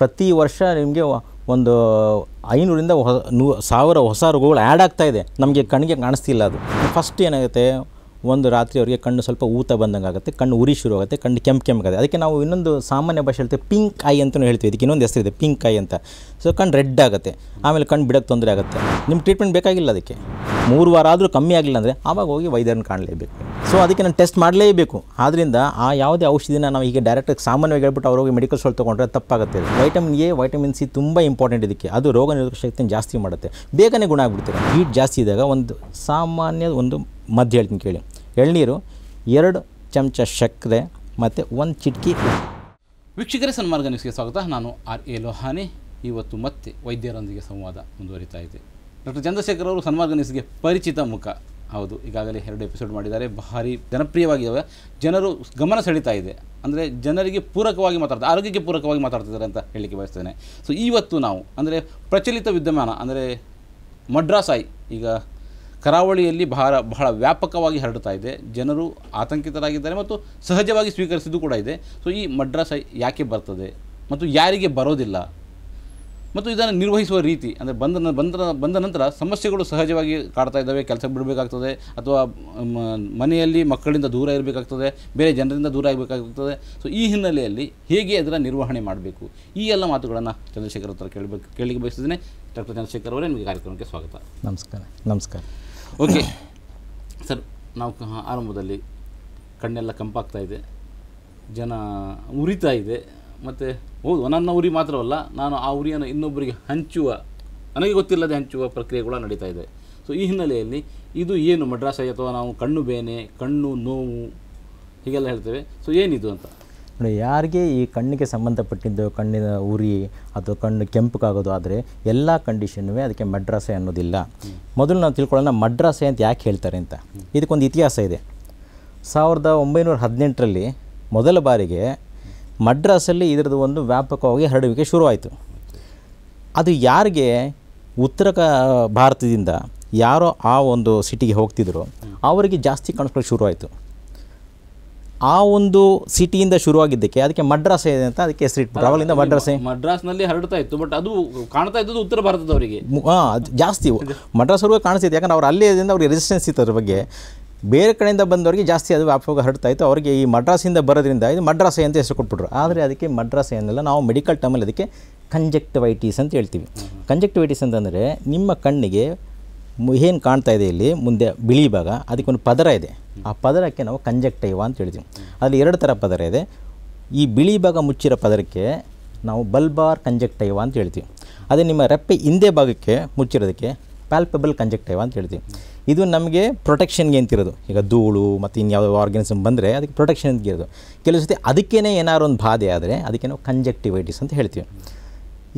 ಪ್ರತಿ ವರ್ಷ ನಿಮಗೆ ಒಂದು ಐನೂರಿಂದ ನೂ ಸಾವಿರ ಹೊಸ ರೋಗಗಳು ಆ್ಯಡ್ ಆಗ್ತಾಯಿದೆ ನಮಗೆ ಕಣ್ಣಿಗೆ ಕಾಣಿಸ್ತಿಲ್ಲ ಅದು ಫಸ್ಟ್ ಏನಾಗುತ್ತೆ ಒಂದು ರಾತ್ರಿ ಅವರಿಗೆ ಕಣ್ಣು ಸ್ವಲ್ಪ ಊತ ಬಂದಂಗೆ ಆಗುತ್ತೆ ಕಣ್ಣು ಉರಿ ಶುರು ಆಗುತ್ತೆ ಕಣ್ಣು ಕೆಂಪು ಕೆಂಪಾಗುತ್ತೆ ಅದಕ್ಕೆ ನಾವು ಇನ್ನೊಂದು ಸಾಮಾನ್ಯ ಭಾಷೆ ಹೇಳ್ತೀವಿ ಪಿಂಕ್ ಐ ಅಂತಲೂ ಹೇಳ್ತೀವಿ ಇದಕ್ಕೆ ಇನ್ನೊಂದು ಹೆಸರಿದೆ ಪಿಂಕ್ ಐ ಅಂತ ಸೊ ಕಣ್ಣು ರೆಡ್ ಆಗುತ್ತೆ ಆಮೇಲೆ ಕಣ್ಣು ಬಿಡೋಕ್ಕೆ ತೊಂದರೆ ಆಗುತ್ತೆ ನಿಮ್ಮ ಟ್ರೀಟ್ಮೆಂಟ್ ಬೇಕಾಗಿಲ್ಲ ಅದಕ್ಕೆ ಮೂರು ವಾರ ಆದರೂ ಕಮ್ಮಿ ಆಗಿಲ್ಲ ಅಂದರೆ ಆವಾಗ ಹೋಗಿ ವೈದ್ಯರನ್ನು ಕಾಣಲೇಬೇಕು ಸೊ ಅದಕ್ಕೆ ನಾನು ಟೆಸ್ಟ್ ಮಾಡಲೇಬೇಕು ಆದ್ದರಿಂದ ಆ ಯಾವುದೇ ಔಷಧಿನ ನಾವು ಈಗ ಡೈರೆಕ್ಟಾಗಿ ಸಾಮಾನ್ಯವಾಗಿ ಹೇಳ್ಬಿಟ್ಟು ಅವ್ರು ಹೋಗಿ ಮೆಡಿಕಲ್ ಸ್ಟೋರ್ ತೊಗೊಂಡ್ರೆ ತಪ್ಪಾಗುತ್ತೆ ವೈಟಮಿನ್ ಎ ವೈಟಮಿನ್ ಸಿ ತುಂಬ ಇಂಪಾರ್ಟೆಂಟ್ ಇದಕ್ಕೆ ಅದು ರೋಗ ನಿರೋಧಕ ಶಕ್ತಿಯನ್ನು ಜಾಸ್ತಿ ಮಾಡುತ್ತೆ ಬೇಗನೆ ಗುಣ ಆಗಿಬಿಡ್ತಾರೆ ಹೀಟ್ ಜಾಸ್ತಿ ಇದ್ದಾಗ ಒಂದು ಸಾಮಾನ್ಯ ಒಂದು ಮದ್ದು ಹೇಳ್ತೀನಿ ಕೇಳಿ ಎಳ್ನೀರು ಎರಡು ಚಮಚ ಸಕ್ಕರೆ ಮತ್ತು ಒಂದು ಚಿಟಕಿ ವೀಕ್ಷಕರ ಸನ್ಮಾರ್ಗ ನ್ಯೂಸ್ಗೆ ಸ್ವಾಗತ ನಾನು ಆರ್ ಎ ಲೋಹಾನಿ ಇವತ್ತು ಮತ್ತೆ ವೈದ್ಯರೊಂದಿಗೆ ಸಂವಾದ ಮುಂದುವರಿತಾ ಇದೆ ಡಾಕ್ಟರ್ ಚಂದ್ರಶೇಖರ್ ಅವರು ಸನ್ಮಾರ್ಗ ನ್ಯೂಸ್ಗೆ ಪರಿಚಿತ ಮುಖ ಹೌದು ಈಗಾಗಲೇ ಎರಡು ಎಪಿಸೋಡ್ ಮಾಡಿದ್ದಾರೆ ಭಾರಿ ಜನಪ್ರಿಯವಾಗಿದ್ದಾವೆ ಜನರು ಗಮನ ಸೆಳೀತಾ ಇದೆ ಅಂದರೆ ಜನರಿಗೆ ಪೂರಕವಾಗಿ ಮಾತಾಡ್ತಾರೆ ಆರೋಗ್ಯಕ್ಕೆ ಪೂರಕವಾಗಿ ಮಾತಾಡ್ತಿದ್ದಾರೆ ಅಂತ ಹೇಳಲಿಕ್ಕೆ ಬಯಸ್ತೇನೆ ಸೊ ಇವತ್ತು ನಾವು ಅಂದರೆ ಪ್ರಚಲಿತ ವಿದ್ಯಮಾನ ಅಂದರೆ ಮಡ್ರಾಸಾಯಿ ಈಗ ಕರಾವಳಿಯಲ್ಲಿ ಬಹಳ ಬಹಳ ವ್ಯಾಪಕವಾಗಿ ಹರಡ್ತಾ ಇದೆ ಜನರು ಆತಂಕಿತರಾಗಿದ್ದಾರೆ ಮತ್ತು ಸಹಜವಾಗಿ ಸ್ವೀಕರಿಸಿದ್ದು ಕೂಡ ಇದೆ ಸೊ ಈ ಮಡ್ರಾಸ್ ಯಾಕೆ ಬರ್ತದೆ ಮತ್ತು ಯಾರಿಗೆ ಬರೋದಿಲ್ಲ ಮತ್ತು ಇದನ್ನು ನಿರ್ವಹಿಸುವ ರೀತಿ ಅಂದರೆ ಬಂದ ಬಂದ ಬಂದ ನಂತರ ಸಮಸ್ಯೆಗಳು ಸಹಜವಾಗಿ ಕಾಡ್ತಾ ಇದ್ದಾವೆ ಕೆಲಸ ಬಿಡಬೇಕಾಗ್ತದೆ ಅಥವಾ ಮನೆಯಲ್ಲಿ ಮಕ್ಕಳಿಂದ ದೂರ ಇರಬೇಕಾಗ್ತದೆ ಬೇರೆ ಜನರಿಂದ ದೂರ ಆಗಬೇಕಾಗ್ತದೆ ಸೊ ಈ ಹಿನ್ನೆಲೆಯಲ್ಲಿ ಹೇಗೆ ಅದರ ನಿರ್ವಹಣೆ ಮಾಡಬೇಕು ಈ ಎಲ್ಲ ಮಾತುಗಳನ್ನು ಚಂದ್ರಶೇಖರ್ ಹತ್ರ ಕೇಳಬೇಕು ಕೇಳಲಿಕ್ಕೆ ಬಯಸ್ತಿದ್ದೇನೆ ಡಾಕ್ಟರ್ ಚಂದ್ರಶೇಖರ್ ಅವರೇ ನಿಮಗೆ ಕಾರ್ಯಕ್ರಮಕ್ಕೆ ಸ್ವಾಗತ ನಮಸ್ಕಾರ ನಮಸ್ಕಾರ ಓಕೆ ಸರ್ ನಾವು ಆರಂಭದಲ್ಲಿ ಕಣ್ಣೆಲ್ಲ ಕಂಪಾಗ್ತಾ ಇದೆ ಜನ ಉರಿತಾ ಇದೆ ಮತ್ತು ಹೌದು ನನ್ನ ಉರಿ ಮಾತ್ರವಲ್ಲ ನಾನು ಆ ಉರಿಯನ್ನು ಇನ್ನೊಬ್ಬರಿಗೆ ಹಂಚುವ ನನಗೆ ಗೊತ್ತಿಲ್ಲದೆ ಹಂಚುವ ಪ್ರಕ್ರಿಯೆ ಕೂಡ ನಡೀತಾ ಇದೆ ಸೊ ಈ ಹಿನ್ನೆಲೆಯಲ್ಲಿ ಇದು ಏನು ಮಡ್ರಾಸಾಗಿ ಅಥವಾ ನಾವು ಕಣ್ಣು ಬೇನೆ ಕಣ್ಣು ನೋವು ಹೀಗೆಲ್ಲ ಹೇಳ್ತೇವೆ ಸೊ ಏನಿದು ಅಂತ ನೋಡಿ ಯಾರಿಗೆ ಈ ಕಣ್ಣಿಗೆ ಸಂಬಂಧಪಟ್ಟಿದ್ದು ಕಣ್ಣಿನ ಉರಿ ಅಥವಾ ಕಣ್ಣು ಕೆಂಪಗಾಗೋದು ಆದರೆ ಎಲ್ಲ ಕಂಡೀಷನ್ನೂ ಅದಕ್ಕೆ ಮಡ್ರಾಸೆ ಅನ್ನೋದಿಲ್ಲ ಮೊದಲು ನಾವು ತಿಳ್ಕೊಳ್ಳೋಣ ಮಡ್ರಾಸೆ ಅಂತ ಯಾಕೆ ಹೇಳ್ತಾರೆ ಅಂತ ಇದಕ್ಕೊಂದು ಇತಿಹಾಸ ಇದೆ ಸಾವಿರದ ಒಂಬೈನೂರ ಹದಿನೆಂಟರಲ್ಲಿ ಮೊದಲ ಬಾರಿಗೆ ಮಡ್ರಾಸಲ್ಲಿ ಇದರದ್ದು ಒಂದು ವ್ಯಾಪಕವಾಗಿ ಹರಡುವಿಕೆ ಶುರುವಾಯಿತು ಅದು ಯಾರಿಗೆ ಉತ್ತರ ಕ ಭಾರತದಿಂದ ಯಾರೋ ಆ ಒಂದು ಸಿಟಿಗೆ ಹೋಗ್ತಿದ್ರು ಅವರಿಗೆ ಜಾಸ್ತಿ ಕಾಣಿಸ್ಕೊಳ್ಳೋಕೆ ಶುರುವಾಯಿತು ಆ ಒಂದು ಸಿಟಿಯಿಂದ ಶುರುವಾಗಿದ್ದಕ್ಕೆ ಅದಕ್ಕೆ ಮಡ್ರಾಸ್ ಇದೆ ಅಂತ ಅದಕ್ಕೆ ಹೆಸರಿ ಅವಲಿಂದ ಮಡ್ರಾಸೆ ಮಡ್ರಾಸ್ನಲ್ಲಿ ಹರಡ್ತಾ ಇತ್ತು ಬಟ್ ಅದು ಕಾಣ್ತಾ ಇದ್ದದ್ದು ಉತ್ತರ ಭಾರತದವರಿಗೆ ಜಾಸ್ತಿ ಮಡ್ರಾಸ್ ಅವ್ರಿಗೆ ಕಾಣಿಸ್ತಿದೆ ಯಾಕಂದ್ರೆ ಅವ್ರು ಅಲ್ಲೇ ಇದರಿಂದ ಅವ್ರಿಗೆ ರೆಸಿಸ್ಟೆನ್ಸ್ ಇತ್ತು ಅದ್ರ ಬಗ್ಗೆ ಬೇರೆ ಕಡೆಯಿಂದ ಬಂದವರಿಗೆ ಜಾಸ್ತಿ ಅದು ವ್ಯಾಪಕ ಹರಡ್ತಾ ಇತ್ತು ಅವರಿಗೆ ಈ ಮಡ್ರಾಸಿಂದ ಬರೋದ್ರಿಂದ ಇದು ಮಡ್ರಾಸೆ ಅಂತ ಹೆಸರು ಕೊಟ್ಬಿಟ್ರು ಆದರೆ ಅದಕ್ಕೆ ಮಡ್ರಾಸೆ ಅನ್ನಲ್ಲ ನಾವು ಮೆಡಿಕಲ್ ಟರ್ಮಲ್ಲಿ ಅದಕ್ಕೆ ಕಂಜೆಕ್ಟಿವೈಟೀಸ್ ಅಂತ ಹೇಳ್ತೀವಿ ಕಂಜೆಕ್ಟಿವೈಟೀಸ್ ಅಂತಂದರೆ ನಿಮ್ಮ ಕಣ್ಣಿಗೆ ಏನು ಕಾಣ್ತಾ ಇದೆ ಇಲ್ಲಿ ಮುಂದೆ ಬಿಳಿ ಭಾಗ ಅದಕ್ಕೊಂದು ಪದರ ಇದೆ ಆ ಪದರಕ್ಕೆ ನಾವು ಕಂಜೆಕ್ಟೈವ ಅಂತ ಹೇಳ್ತೀವಿ ಅಲ್ಲಿ ಎರಡು ಥರ ಪದರ ಇದೆ ಈ ಬಿಳಿ ಭಾಗ ಮುಚ್ಚಿರೋ ಪದರಕ್ಕೆ ನಾವು ಬಲ್ಬಾರ್ ಕಂಜೆಕ್ಟೈವ ಅಂತ ಹೇಳ್ತೀವಿ ಅದೇ ನಿಮ್ಮ ರೆಪ್ಪೆ ಹಿಂದೆ ಭಾಗಕ್ಕೆ ಮುಚ್ಚಿರೋದಕ್ಕೆ ಪ್ಯಾಲ್ಪೆಬಲ್ ಕಂಜೆಕ್ಟೈವ ಅಂತ ಹೇಳ್ತೀವಿ ಇದು ನಮಗೆ ಪ್ರೊಟೆಕ್ಷನ್ಗೆ ಅಂತಿರೋದು ಈಗ ಧೂಳು ಮತ್ತು ಇನ್ಯಾವುದೋ ಆರ್ಗನಿಸಮ್ ಬಂದರೆ ಅದಕ್ಕೆ ಪ್ರೊಟೆಕ್ಷನ್ ಅಂತ ಇರೋದು ಕೆಲವು ಸರ್ತಿ ಅದಕ್ಕೇ ಏನಾದ್ರು ಒಂದು ಬಾಧೆ ಆದರೆ ಅದಕ್ಕೆ ನಾವು ಕಂಜೆಕ್ಟಿವೈಟಿಸ್ ಅಂತ ಹೇಳ್ತೀವಿ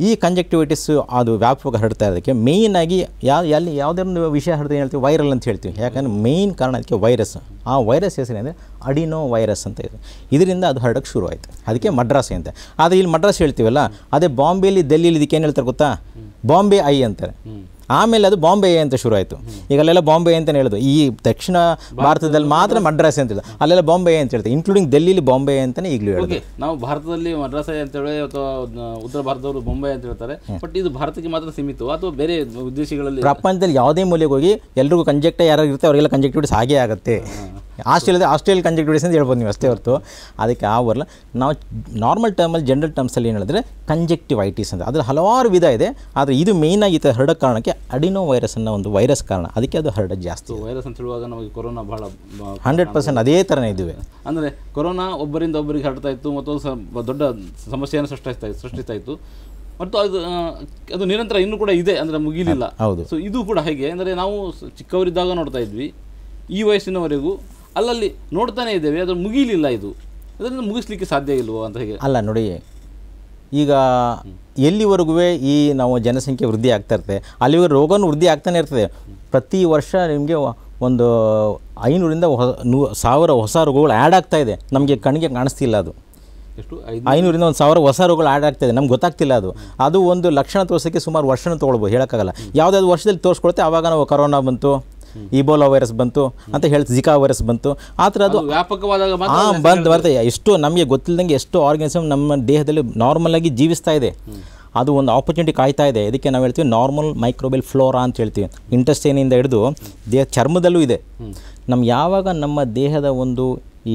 ಈ ಕಂಜೆಕ್ಟಿವಿಟೀಸ್ ಅದು ವ್ಯಾಪಕ ಹರಡ್ತಾ ಇರೋದಕ್ಕೆ ಮೇಯ್ನಾಗಿ ಯಾವ ಎಲ್ಲಿ ಒಂದು ವಿಷಯ ಏನು ಹೇಳ್ತೀವಿ ವೈರಲ್ ಅಂತ ಹೇಳ್ತೀವಿ ಯಾಕಂದರೆ ಮೇಯ್ನ್ ಕಾರಣ ಅದಕ್ಕೆ ವೈರಸ್ ಆ ವೈರಸ್ ಅಂದರೆ ಅಡಿನೋ ವೈರಸ್ ಅಂತ ಇದೆ ಇದರಿಂದ ಅದು ಹರಡೋಕ್ಕೆ ಶುರುವಾಯಿತು ಅದಕ್ಕೆ ಮಡ್ರಾಸ್ ಅಂತ ಆದರೆ ಇಲ್ಲಿ ಮಡ್ರಾಸ್ ಹೇಳ್ತೀವಲ್ಲ ಅದೇ ಬಾಂಬೆಯಲ್ಲಿ ದೆಲ್ಲಿಲಿ ಇದಕ್ಕೆ ಏನು ಹೇಳ್ತಾರೆ ಗೊತ್ತಾ ಬಾಂಬೆ ಐ ಅಂತಾರೆ ಆಮೇಲೆ ಅದು ಬಾಂಬೆ ಅಂತ ಶುರು ಆಯಿತು ಈಗ ಅಲ್ಲೆಲ್ಲ ಬಾಂಬೆ ಅಂತಲೇ ಹೇಳೋದು ಈ ದಕ್ಷಿಣ ಭಾರತದಲ್ಲಿ ಮಾತ್ರ ಮಡ್ರಾಸೆ ಅಂತ ಹೇಳಿದ್ರು ಅಲ್ಲೆಲ್ಲ ಬಾಂಬೆ ಅಂತ ಹೇಳ್ತಾರೆ ಇನ್ಕ್ಲೂಡಿಂಗ್ ಡೆಲ್ಲಿಲಿ ಬಾಂಬೆ ಅಂತಲೇ ಈಗಲೂ ಹೇಳೋದು ನಾವು ಭಾರತದಲ್ಲಿ ಮಡ್ರಾಸೆ ಹೇಳಿ ಅಥವಾ ಉತ್ತರ ಭಾರತದವರು ಬಾಂಬೆ ಅಂತ ಹೇಳ್ತಾರೆ ಬಟ್ ಇದು ಭಾರತಕ್ಕೆ ಮಾತ್ರ ಸೀಮಿತ ಅಥವಾ ಬೇರೆ ಉದ್ದೇಶಗಳಲ್ಲಿ ಪ್ರಪಂಚದಲ್ಲಿ ಯಾವುದೇ ಮೂಲೆಗೆ ಹೋಗಿ ಎಲ್ರಿಗೂ ಕಂಜೆಕ್ಟ್ ಯಾರು ಇರುತ್ತೆ ಅವರಿಗೆಲ್ಲ ಕಂಜೆಕ್ಟಿವಿಟೀಸ್ ಹಾಗೇ ಆಗುತ್ತೆ ಆಸ್ಟ್ರೇಲಿಯಾದ ಆಸ್ಟ್ರೇಲಿಯನ್ ಕಂಜೆಕ್ಟಿವ್ ಅಂತ ಹೇಳ್ಬೋದು ನೀವು ಅಷ್ಟೇ ಹೊರತು ಅದಕ್ಕೆ ಆ ನಾವು ನಾರ್ಮಲ್ ಟರ್ಮಲ್ಲಿ ಜನರಲ್ ಟರ್ಮ್ಸಲ್ಲಿ ಏನು ಹೇಳಿದ್ರೆ ಕಂಜೆಕ್ಟಿವೈಟಿಸ್ ಅಂತ ಅದರ ಹಲವಾರು ವಿಧ ಇದೆ ಆದರೆ ಇದು ಮೇಯ್ನ್ ಆಗಿ ಹರಡೋ ಕಾರಣಕ್ಕೆ ಅಡಿನೋ ವೈರಸ್ ಅನ್ನೋ ಒಂದು ವೈರಸ್ ಕಾರಣ ಅದಕ್ಕೆ ಅದು ಹರಡೋದು ಜಾಸ್ತಿ ವೈರಸ್ ಅಂತ ಹೇಳುವಾಗ ನಮಗೆ ಕೊರೋನಾ ಭಾಳ ಹಂಡ್ರೆಡ್ ಪರ್ಸೆಂಟ್ ಅದೇ ಥರನೇ ಇದ್ದೀವಿ ಅಂದರೆ ಕೊರೋನಾ ಒಬ್ಬರಿಂದ ಒಬ್ಬರಿಗೆ ಹರಡ್ತಾ ಇತ್ತು ಮತ್ತೊಂದು ದೊಡ್ಡ ಸಮಸ್ಯೆಯನ್ನು ಸೃಷ್ಟಿಸ್ತಾ ಸೃಷ್ಟಿಸ್ತಾ ಇತ್ತು ಮತ್ತು ಅದು ಅದು ನಿರಂತರ ಇನ್ನೂ ಕೂಡ ಇದೆ ಅಂದರೆ ಮುಗಿಲಿಲ್ಲ ಹೌದು ಸೊ ಇದು ಕೂಡ ಹೇಗೆ ಅಂದರೆ ನಾವು ಚಿಕ್ಕವರಿದ್ದಾಗ ನೋಡ್ತಾ ಇದ್ವಿ ಈ ವಯಸ್ಸಿನವರೆಗೂ ಅಲ್ಲಲ್ಲಿ ನೋಡ್ತಾನೆ ಇದ್ದೇವೆ ಅದನ್ನು ಮುಗಿಲಿಲ್ಲ ಇದು ಅದನ್ನು ಮುಗಿಸ್ಲಿಕ್ಕೆ ಸಾಧ್ಯ ಇಲ್ವೋ ಅಂತ ಹೇಗೆ ಅಲ್ಲ ನೋಡಿ ಈಗ ಎಲ್ಲಿವರೆಗೂ ಈ ನಾವು ಜನಸಂಖ್ಯೆ ವೃದ್ಧಿ ಆಗ್ತಾ ಇರ್ತದೆ ಅಲ್ಲಿವರೆಗೂ ರೋಗನೂ ವೃದ್ಧಿ ಆಗ್ತಾನೆ ಇರ್ತದೆ ಪ್ರತಿ ವರ್ಷ ನಿಮಗೆ ಒಂದು ಐನೂರಿಂದ ಹೊಸ ನೂ ಸಾವಿರ ಹೊಸ ರೋಗಗಳು ಆ್ಯಡ್ ಆಗ್ತಾ ಇದೆ ನಮಗೆ ಕಣ್ಣಿಗೆ ಕಾಣಿಸ್ತಿಲ್ಲ ಅದು ಎಷ್ಟು ಐನೂರಿಂದ ಒಂದು ಸಾವಿರ ಹೊಸ ರೋಗಗಳು ಆ್ಯಡ್ ಇದೆ ನಮ್ಗೆ ಗೊತ್ತಾಗ್ತಿಲ್ಲ ಅದು ಅದು ಒಂದು ಲಕ್ಷಣ ತೋರಿಸೋಕ್ಕೆ ಸುಮಾರು ವರ್ಷನೂ ತೊಗೊಳ್ಬೋದು ಹೇಳೋಕ್ಕಾಗಲ್ಲ ಯಾವುದಾದ್ರು ವರ್ಷದಲ್ಲಿ ತೋರಿಸ್ಕೊಳ್ತೆ ಆವಾಗ ನಾವು ಕರೋನಾ ಬಂತು ಇಬೋಲಾ ವೈರಸ್ ಬಂತು ಅಂತ ಹೇಳಿ ಜಿಕಾ ವೈರಸ್ ಬಂತು ಆ ಥರ ಅದು ವ್ಯಾಪಕವಾದಾಗ ಬಂದು ಬರ್ತದೆ ಎಷ್ಟು ನಮಗೆ ಗೊತ್ತಿಲ್ಲದಂಗೆ ಎಷ್ಟು ಆರ್ಗನಿಸಮ್ ನಮ್ಮ ದೇಹದಲ್ಲಿ ನಾರ್ಮಲ್ ಆಗಿ ಜೀವಿಸ್ತಾ ಇದೆ ಅದು ಒಂದು ಆಪರ್ಚುನಿಟಿ ಕಾಯ್ತಾ ಇದೆ ಇದಕ್ಕೆ ನಾವು ಹೇಳ್ತೀವಿ ನಾರ್ಮಲ್ ಮೈಕ್ರೋಬೆಲ್ ಫ್ಲೋರಾ ಅಂತ ಹೇಳ್ತೀವಿ ಏನಿಂದ ಹಿಡಿದು ದೇಹ ಚರ್ಮದಲ್ಲೂ ಇದೆ ನಮ್ಮ ಯಾವಾಗ ನಮ್ಮ ದೇಹದ ಒಂದು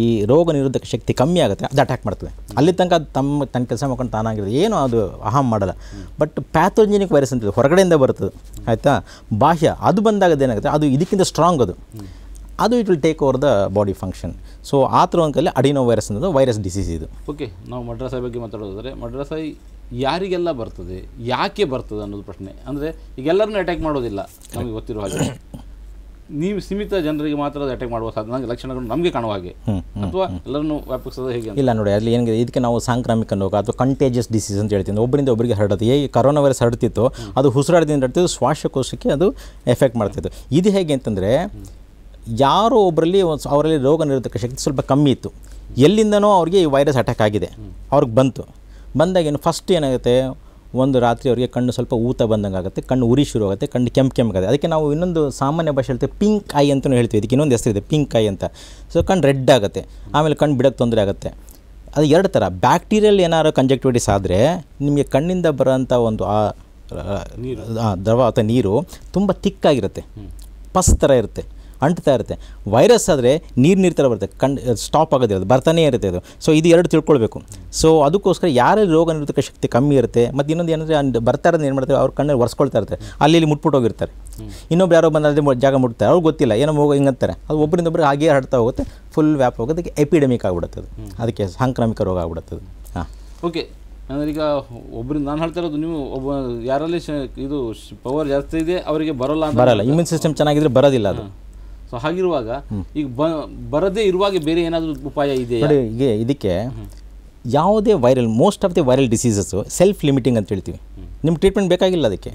ಈ ರೋಗ ನಿರೋಧಕ ಶಕ್ತಿ ಕಮ್ಮಿ ಆಗುತ್ತೆ ಅದು ಅಟ್ಯಾಕ್ ಮಾಡ್ತದೆ ಅಲ್ಲಿ ತನಕ ಅದು ತಮ್ಮ ತನ್ನ ಕೆಲಸ ಮಾಡ್ಕೊಂಡು ತಾನಾಗಿರುತ್ತೆ ಏನು ಅದು ಅಹಂ ಮಾಡಲ್ಲ ಬಟ್ ಪ್ಯಾಥೋಜೆನಿಕ್ ವೈರಸ್ ಅಂತಿದೆ ಹೊರಗಡೆಯಿಂದ ಬರ್ತದೆ ಆಯಿತಾ ಬಾಹ್ಯ ಅದು ಬಂದಾಗ ಏನಾಗುತ್ತೆ ಅದು ಇದಕ್ಕಿಂತ ಸ್ಟ್ರಾಂಗ್ ಅದು ಅದು it will take over the body function so ಆ ಥರ ಒಂದು ಅಡಿನೋ ವೈರಸ್ ಅನ್ನೋದು ವೈರಸ್ ಡಿಸೀಸ್ ಇದು ಓಕೆ ನಾವು ಮಡ್ರಾಸಾಯಿ ಬಗ್ಗೆ ಮಾತಾಡೋದಾದರೆ ಮಡ್ರಾಸಾಯಿ ಯಾರಿಗೆಲ್ಲ ಬರ್ತದೆ ಯಾಕೆ ಬರ್ತದೆ ಅನ್ನೋದು ಪ್ರಶ್ನೆ ಅಂದರೆ ಈಗೆಲ್ಲರನ್ನೂ ಅಟ್ಯಾಕ್ ಮಾಡೋದಿಲ್ಲ ನಮಗೆ ಗೊತ್ತಿರುವ ಹಾಗೆ ನೀವು ಸೀಮಿತ ಜನರಿಗೆ ಮಾತ್ರ ಅಟ್ಯಾಕ್ ಮಾಡುವ ಸಾಧ್ಯ ಲಕ್ಷಣಗಳು ನಮಗೆ ಕಾಣುವ ಹಾಗೆ ಅಥವಾ ಎಲ್ಲರನ್ನು ವ್ಯಾಪಿಸೋದು ಹೇಗೆ ಇಲ್ಲ ನೋಡಿ ಅಲ್ಲಿ ಏನಿದೆ ಇದಕ್ಕೆ ನಾವು ಸಾಂಕ್ರಾಮಿಕ ರೋಗ ಅಥವಾ ಕಂಟೇಜಿಯಸ್ ಡಿಸೀಸ್ ಅಂತ ಹೇಳ್ತೀನಿ ಒಬ್ಬರಿಂದ ಒಬ್ಬರಿಗೆ ಹರಡುತ್ತೆ ಹೇಗೆ ಕರೋನಾ ವೈರಸ್ ಹರಡ್ತಿತ್ತು ಅದು ಉಸಿರಾಟದಿಂದ ಹರಡ್ತಿತ್ತು ಶ್ವಾಸಕೋಶಕ್ಕೆ ಅದು ಎಫೆಕ್ಟ್ ಮಾಡ್ತಿತ್ತು ಇದು ಹೇಗೆ ಅಂತಂದರೆ ಯಾರೋ ಒಬ್ಬರಲ್ಲಿ ಅವರಲ್ಲಿ ರೋಗ ನಿರೋಧಕ ಶಕ್ತಿ ಸ್ವಲ್ಪ ಕಮ್ಮಿ ಇತ್ತು ಎಲ್ಲಿಂದನೋ ಅವ್ರಿಗೆ ಈ ವೈರಸ್ ಅಟ್ಯಾಕ್ ಆಗಿದೆ ಅವ್ರಿಗೆ ಬಂತು ಬಂದಾಗ ಏನು ಫಸ್ಟ್ ಏನಾಗುತ್ತೆ ಒಂದು ರಾತ್ರಿ ಅವರಿಗೆ ಕಣ್ಣು ಸ್ವಲ್ಪ ಊತ ಬಂದಂಗೆ ಆಗುತ್ತೆ ಕಣ್ಣು ಉರಿ ಶುರು ಆಗುತ್ತೆ ಕಣ್ಣು ಕೆಂಪು ಆಗುತ್ತೆ ಅದಕ್ಕೆ ನಾವು ಇನ್ನೊಂದು ಸಾಮಾನ್ಯ ಭಾಷೆ ಹೇಳ್ತೀವಿ ಪಿಂಕ್ ಐ ಅಂತಲೂ ಹೇಳ್ತೀವಿ ಇದಕ್ಕೆ ಇನ್ನೊಂದು ಹೆಸರಿದೆ ಪಿಂಕ್ ಐ ಅಂತ ಸೊ ಕಣ್ಣು ರೆಡ್ ಆಗುತ್ತೆ ಆಮೇಲೆ ಕಣ್ಣು ಬಿಡೋಕ್ಕೆ ತೊಂದರೆ ಆಗುತ್ತೆ ಅದು ಎರಡು ಥರ ಬ್ಯಾಕ್ಟೀರಿಯಲ್ ಏನಾದ್ರು ಕಂಜೆಕ್ಟಿವಿಟಿಸ್ ಆದರೆ ನಿಮಗೆ ಕಣ್ಣಿಂದ ಬರೋಂಥ ಒಂದು ಆ ದ್ರವ ಅಥವಾ ನೀರು ತುಂಬ ತಿಕ್ಕಾಗಿರುತ್ತೆ ಪಸ್ ಥರ ಇರುತ್ತೆ ಅಂಟ್ತಾ ಇರುತ್ತೆ ವೈರಸ್ ಆದರೆ ನೀರು ನೀರು ಥರ ಬರುತ್ತೆ ಕಂಡು ಸ್ಟಾಪ್ ಆಗೋದಿರೋದು ಬರ್ತಾನೆ ಇರುತ್ತೆ ಅದು ಸೊ ಇದು ಎರಡು ತಿಳ್ಕೊಳ್ಬೇಕು ಸೊ ಅದಕ್ಕೋಸ್ಕರ ಯಾರು ರೋಗ ನಿರೋಧಕ ಶಕ್ತಿ ಕಮ್ಮಿ ಇರುತ್ತೆ ಮತ್ತು ಇನ್ನೊಂದು ಏನಂದರೆ ಬರ್ತಾ ಬರ್ತಾರೆ ಏನು ಮಾಡ್ತಾರೆ ಅವ್ರ ಕಣ್ಣಲ್ಲಿ ಒರೆಸ್ಕೊಳ್ತಾ ಇರ್ತಾರೆ ಅಲ್ಲಿ ಇಲ್ಲಿ ಮುಟ್ಬಿಟ್ಟೋಗಿರ್ತಾರೆ ಇನ್ನೊಬ್ರು ಯಾರೋ ಬಂದರೆ ಜಾಗ ಮುಟ್ತಾರೆ ಅವ್ರಿಗೆ ಗೊತ್ತಿಲ್ಲ ಏನೋ ಹೋಗೋ ಹಿಂಗಂತಾರೆ ಅದು ಒಬ್ಬರಿಂದ ಒಬ್ಬರು ಹಾಗೆ ಹರಡ್ತಾ ಹೋಗುತ್ತೆ ಫುಲ್ ವ್ಯಾಪ್ ಹೋಗೋದಕ್ಕೆ ಎಪಿಡೆಮಿಕ್ ಆಗಿಬಿಡುತ್ತೆ ಅದು ಅದಕ್ಕೆ ಸಾಂಕ್ರಾಮಿಕ ರೋಗ ಆಗಿಬಿಡುತ್ತೆ ಹಾಂ ಓಕೆ ಅಂದರೆ ಈಗ ಒಬ್ಬರಿಂದ ನಾನು ಹೇಳ್ತಾ ಇರೋದು ನೀವು ಒಬ್ಬ ಯಾರಲ್ಲಿ ಇದು ಪವರ್ ಜಾಸ್ತಿ ಇದೆ ಅವರಿಗೆ ಬರೋಲ್ಲ ಬರಲ್ಲ ಇಮ್ಯೂನ್ ಸಿಸ್ಟಮ್ ಚೆನ್ನಾಗಿದ್ರೆ ಬರೋದಿಲ್ಲ ಅದು ಸೊ ಹಾಗಿರುವಾಗ ಈಗ ಬರದೇ ಇರುವಾಗ ಬೇರೆ ಏನಾದರೂ ಉಪಾಯ ಇದೆ ಈಗ ಇದಕ್ಕೆ ಯಾವುದೇ viral most of the viral diseases self limiting ಅಂತ ಹೇಳ್ತೀವಿ ನಿಮ್ಗೆ ಟ್ರೀಟ್ಮೆಂಟ್ ಬೇಕಾಗಿಲ್ಲ ಅದಕ್ಕೆ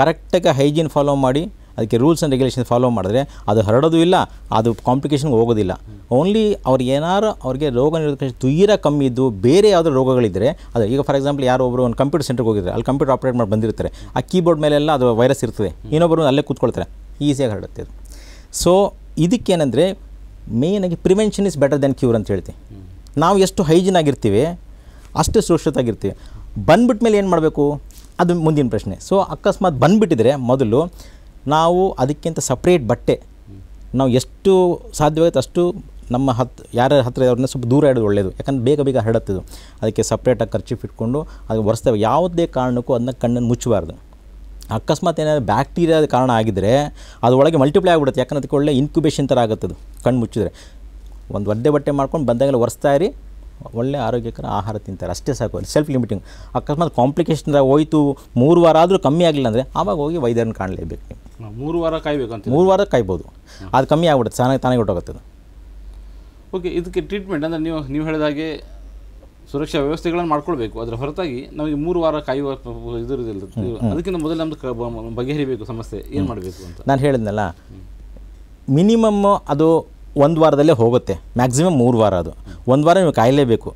ಕರೆಕ್ಟಾಗಿ ಹೈಜೀನ್ ಫಾಲೋ ಮಾಡಿ ಅದಕ್ಕೆ ರೂಲ್ಸ್ ಆ್ಯಂಡ್ ರೆಗ್ಯುಲೇಷನ್ ಫಾಲೋ ಮಾಡಿದ್ರೆ ಅದು ಹರಡೋದು ಇಲ್ಲ ಅದು ಕಾಂಪ್ಲಿಕೇಶನ್ಗೆ ಹೋಗೋದಿಲ್ಲ ಓನ್ಲಿ ಅವ್ರು ಏನಾರು ಅವ್ರಿಗೆ ರೋಗ ನಿರೋಧಕ ತುಯ್ಯರ ಕಮ್ಮಿ ಇದ್ದು ಬೇರೆ ಯಾವುದೋ ರೋಗಗಳಿದ್ದರೆ ಅದು ಈಗ ಫಾರ್ ಎಕ್ಸಾಂಪಲ್ ಯಾರೋ ಒಬ್ಬರು ಒಂದು ಕಂಪ್ಯೂಟರ್ ಸೆಂಟರ್ಗೆ ಹೋಗಿದ್ದಾರೆ ಅಲ್ಲಿ ಕಂಪ್ಯೂಟರ್ ಆಪ್ರೇಟ್ ಮಾಡಿ ಬಂದಿರ್ತಾರೆ ಆ ಕೀಬೋರ್ಡ್ ಮೇಲೆಲ್ಲ ಅದು ವೈರಸ್ ಇರ್ತದೆ ಇನ್ನೊಬ್ಬರು ಅಲ್ಲೇ ಕೂತ್ಕೊಳ್ತಾರೆ ಈಸಿಯಾಗಿ ಹರಡುತ್ತೆ ಅದು ಸೊ ಇದಕ್ಕೇನೆಂದರೆ ಮೇಯ್ನಾಗಿ prevention is better than cure ಅಂತ ಹೇಳ್ತೀವಿ ನಾವು ಎಷ್ಟು ಹೈಜಿನ್ ಆಗಿರ್ತೀವಿ ಅಷ್ಟು ಸುರಕ್ಷಿತಾಗಿರ್ತೀವಿ ಬಂದ್ಬಿಟ್ಟ ಮೇಲೆ ಏನು ಮಾಡಬೇಕು ಅದು ಮುಂದಿನ ಪ್ರಶ್ನೆ ಸೊ ಅಕಸ್ಮಾತ್ ಬಂದುಬಿಟ್ಟಿದ್ರೆ ಮೊದಲು ನಾವು ಅದಕ್ಕಿಂತ ಸಪ್ರೇಟ್ ಬಟ್ಟೆ ನಾವು ಎಷ್ಟು ಸಾಧ್ಯವಾಗುತ್ತೆ ಅಷ್ಟು ನಮ್ಮ ಹತ್ತು ಯಾರ ಹತ್ತಿರ ಅವ್ರನ್ನ ಸ್ವಲ್ಪ ದೂರ ಇಡೋದು ಒಳ್ಳೆಯದು ಯಾಕಂದ್ರೆ ಬೇಗ ಬೇಗ ಹರಡತ್ತದು ಅದಕ್ಕೆ ಸಪ್ರೇಟಾಗಿ ಖರ್ಚು ಇಟ್ಕೊಂಡು ಅದು ಒರೆಸ್ತೇವೆ ಯಾವುದೇ ಕಾರಣಕ್ಕೂ ಅದನ್ನ ಕಣ್ಣನ್ನು ಮುಚ್ಚಬಾರ್ದು ಅಕಸ್ಮಾತ್ ಏನಾದರೂ ಬ್ಯಾಕ್ಟೀರಿಯಾದ ಕಾರಣ ಆಗಿದ್ದರೆ ಅದರೊಳಗೆ ಮಲ್ಟಿಪ್ಲೈ ಆಗಿಬಿಡುತ್ತೆ ಯಾಕಂದ್ರೆ ಅದಕ್ಕೆ ಇನ್ಕ್ಯುಬೇಷನ್ ಥರ ಆಗುತ್ತದು ಕಣ್ಣು ಮುಚ್ಚಿದ್ರೆ ಒಂದು ಒದ್ದೆ ಬಟ್ಟೆ ಮಾಡ್ಕೊಂಡು ಬಂದಾಗೆಲ್ಲ ಒರೆಸ್ತಾ ಇರಿ ಒಳ್ಳೆ ಆರೋಗ್ಯಕರ ಆಹಾರ ತಿಂತಾರೆ ಅಷ್ಟೇ ಸಾಕು ಸೆಲ್ಫ್ ಲಿಮಿಟಿಂಗ್ ಅಕಸ್ಮಾತ್ ಕಾಂಪ್ಲಿಕೇಶನ್ ಹೋಯಿತು ಮೂರು ವಾರ ಆದರೂ ಕಮ್ಮಿ ಆಗಲಿಲ್ಲ ಅಂದರೆ ಆವಾಗ ಹೋಗಿ ವೈದ್ಯರನ್ನು ಕಾಣಲೇಬೇಕು ಮೂರು ವಾರ ಕಾಯ್ಬೇಕಂತ ಮೂರು ವಾರ ಕಾಯ್ಬೋದು ಅದು ಕಮ್ಮಿ ಆಗ್ಬಿಡುತ್ತೆ ಚೆನ್ನಾಗಿ ತಾನೇ ಹೊಟ್ಟೋಗುತ್ತೆ ಓಕೆ ಇದಕ್ಕೆ ಟ್ರೀಟ್ಮೆಂಟ್ ಅಂದರೆ ನೀವು ನೀವು ಹೇಳಿದಾಗೆ ಸುರಕ್ಷಾ ವ್ಯವಸ್ಥೆಗಳನ್ನು ಮಾಡ್ಕೊಳ್ಬೇಕು ಅದರ ಹೊರತಾಗಿ ನಮಗೆ ಮೂರು ವಾರ ಕಾಯುವ ಇದಿರೋದಿಲ್ಲ ಅದಕ್ಕಿಂತ ಮೊದಲು ನಮ್ದು ಬಗೆಹರಿಬೇಕು ಸಮಸ್ಯೆ ಏನು ಮಾಡಬೇಕು ಅಂತ ನಾನು ಹೇಳಿದ್ನಲ್ಲ ಮಿನಿಮಮ್ ಅದು ಒಂದು ವಾರದಲ್ಲೇ ಹೋಗುತ್ತೆ ಮ್ಯಾಕ್ಸಿಮಮ್ ಮೂರು ವಾರ ಅದು ಒಂದು ವಾರ ನೀವು ಕಾಯಲೇಬೇಕು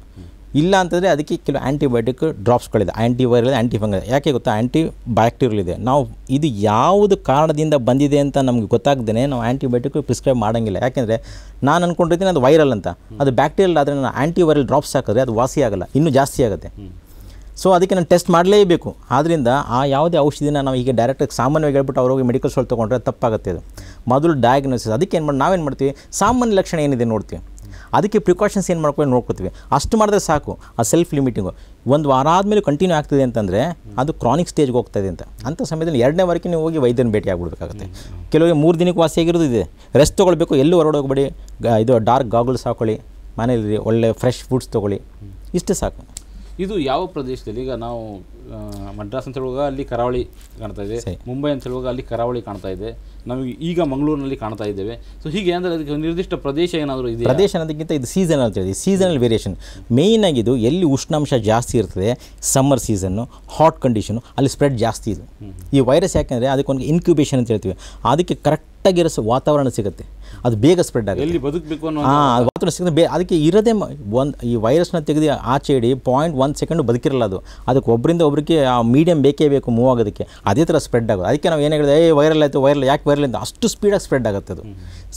ಇಲ್ಲ ಅಂತಂದರೆ ಅದಕ್ಕೆ ಕೆಲವು ಆ್ಯಂಟಿಬಯೋಟಿಕ್ ಡ್ರಾಪ್ಸ್ಗಳಿದೆ ಆ್ಯಂಟಿವೈರಲ್ ಆ್ಯಂಟಿ ಫಂಗಲ್ ಯಾಕೆ ಗೊತ್ತಾ ಆ್ಯಂಟಿ ಬ್ಯಾಕ್ಟೀರಿಯಲ್ ಇದೆ ನಾವು ಇದು ಯಾವುದು ಕಾರಣದಿಂದ ಬಂದಿದೆ ಅಂತ ನಮಗೆ ಗೊತ್ತಾಗ್ದೇ ನಾವು ಆ್ಯಂಟಿಬಯೋಟಿಕ್ ಪ್ರಿಸ್ಕ್ರೈಬ್ ಮಾಡೋಂಗಿಲ್ಲ ಯಾಕೆಂದರೆ ನಾನು ಅಂದ್ಕೊಂಡಿರ್ತೀನಿ ಅದು ವೈರಲ್ ಅಂತ ಅದು ಬ್ಯಾಕ್ಟೀರಿಯಲ್ ಆದರೆ ನಾನು ಆ್ಯಂಟಿವೈರಲ್ ಡ್ರಾಪ್ಸ್ ಹಾಕಿದ್ರೆ ಅದು ವಾಸಿ ಆಗಲ್ಲ ಇನ್ನೂ ಜಾಸ್ತಿ ಆಗುತ್ತೆ ಸೊ ಅದಕ್ಕೆ ನಾನು ಟೆಸ್ಟ್ ಮಾಡಲೇಬೇಕು ಆದ್ದರಿಂದ ಆ ಯಾವುದೇ ಔಷಧಿನ ನಾವು ಈಗ ಡೈರೆಕ್ಟಾಗಿ ಸಾಮಾನ್ಯವಾಗಿ ಹೇಳ್ಬಿಟ್ಟು ಅವ್ರಿಗೆ ಮೆಡಿಕಲ್ ಸ್ಟೋರ್ ತೊಗೊಂಡ್ರೆ ತಪ್ಪಾಗುತ್ತೆ ಅದು ಮೊದಲು ಡಯಾಗ್ನೋಸಿಸ್ ಅದಕ್ಕೆ ಏನು ಮಾಡಿ ನಾವೇನು ಮಾಡ್ತೀವಿ ಸಾಮಾನ್ಯ ಲಕ್ಷಣ ಏನಿದೆ ನೋಡ್ತೀವಿ ಅದಕ್ಕೆ ಪ್ರಿಕಾಷನ್ಸ್ ಏನು ಮಾಡ್ಕೊಂಡು ನೋಡ್ಕೊತೀವಿ ಅಷ್ಟು ಮಾಡಿದ್ರೆ ಸಾಕು ಆ ಸೆಲ್ಫ್ ಲಿಮಿಟಿಂಗು ಒಂದು ವಾರ ಆದಮೇಲೆ ಕಂಟಿನ್ಯೂ ಆಗ್ತಿದೆ ಅಂತಂದರೆ ಅದು ಕ್ರಾನಿಕ್ ಸ್ಟೇಜ್ಗೆ ಹೋಗ್ತದೆ ಅಂತ ಅಂಥ ಸಮಯದಲ್ಲಿ ಎರಡನೇ ವಾರಕ್ಕೆ ನೀವು ಹೋಗಿ ವೈದ್ಯನ ಭೇಟಿ ಆಗಿಬಿಡ್ಬೇಕಾಗುತ್ತೆ ಕೆಲವರಿಗೆ ಮೂರು ದಿನಕ್ಕೆ ಇದೆ ರೆಸ್ಟ್ ತೊಗೊಳ್ಬೇಕು ಎಲ್ಲೂ ಹೊರಡೋಗ್ಬೇಡಿ ಇದು ಡಾರ್ಕ್ ಗಾಗಲ್ಸ್ ಹಾಕೊಳ್ಳಿ ಮನೇಲಿ ಒಳ್ಳೆ ಫ್ರೆಶ್ ಫುಡ್ಸ್ ತೊಗೊಳ್ಳಿ ಇಷ್ಟೇ ಸಾಕು ಇದು ಯಾವ ಪ್ರದೇಶದಲ್ಲಿ ಈಗ ನಾವು ಮಡ್ರಾಸ್ ಅಂತ ಹೇಳುವಾಗ ಅಲ್ಲಿ ಕರಾವಳಿ ಕಾಣ್ತಾ ಇದೆ ಮುಂಬೈ ಅಂತ ಹೇಳುವಾಗ ಅಲ್ಲಿ ಕರಾವಳಿ ಕಾಣ್ತಾ ಇದೆ ನಾವು ಈಗ ಮಂಗಳೂರಿನಲ್ಲಿ ಕಾಣ್ತಾ ಇದ್ದೇವೆ ಸೊ ಹೀಗೆ ಅಂದರೆ ಅದಕ್ಕೆ ನಿರ್ದಿಷ್ಟ ಪ್ರದೇಶ ಏನಾದರೂ ಇದೆ ಪ್ರದೇಶ ಅನ್ನೋದಕ್ಕಿಂತ ಇದು ಸೀಸನ್ ಅಂತ ಹೇಳಿ ಸೀಸನಲ್ ವೇರಿಯೇಷನ್ ಮೇಯ್ನಾಗಿ ಇದು ಎಲ್ಲಿ ಉಷ್ಣಾಂಶ ಜಾಸ್ತಿ ಇರ್ತದೆ ಸಮ್ಮರ್ ಸೀಸನ್ನು ಹಾಟ್ ಕಂಡೀಷನು ಅಲ್ಲಿ ಸ್ಪ್ರೆಡ್ ಜಾಸ್ತಿ ಇದೆ ಈ ವೈರಸ್ ಯಾಕೆಂದರೆ ಅದಕ್ಕೊಂದು ಇನ್ಕ್ಯುಬೇಷನ್ ಅಂತ ಹೇಳ್ತೀವಿ ಅದಕ್ಕೆ ಕರೆಕ್ಟ್ ಇರೋ ವಾತಾವರಣ ಸಿಗುತ್ತೆ ಅದು ಬೇಗ ಸ್ಪ್ರೆಡ್ ಆಗುತ್ತೆ ಎಲ್ಲಿ ಬದುಕಬೇಕು ಅನ್ನೋ ಹಾಂ ವಾತಾವರಣ ಸಿಗುತ್ತೆ ಬೇ ಅದಕ್ಕೆ ಇರೋದೇ ಒಂದು ಈ ವೈರಸ್ನ ತೆಗೆದು ಆಚೆ ಇಡಿ ಪಾಯಿಂಟ್ ಒಂದು ಸೆಕೆಂಡ್ ಬದುಕಿರಲ್ಲ ಅದು ಅದಕ್ಕೆ ಒಬ್ಬರಿಂದ ಒಬ್ಬರಿಗೆ ಆ ಮೀಡಿಯಮ್ ಬೇಕೇ ಬೇಕು ಮೂವ್ ಆಗೋದಕ್ಕೆ ಅದೇ ಥರ ಸ್ಪ್ರೆಡ್ ಆಗೋದು ಅದಕ್ಕೆ ನಾವು ಏನು ಹೇಳಿದೆ ಏ ವೈರಲ್ ಆಯಿತು ವೈರಲ್ ಯಾಕೆ ವೈರಲ್ ಅಂತ ಅಷ್ಟು ಸ್ಪೀಡಾಗಿ ಸ್ಪ್ರೆಡ್ ಆಗುತ್ತೆ ಅದು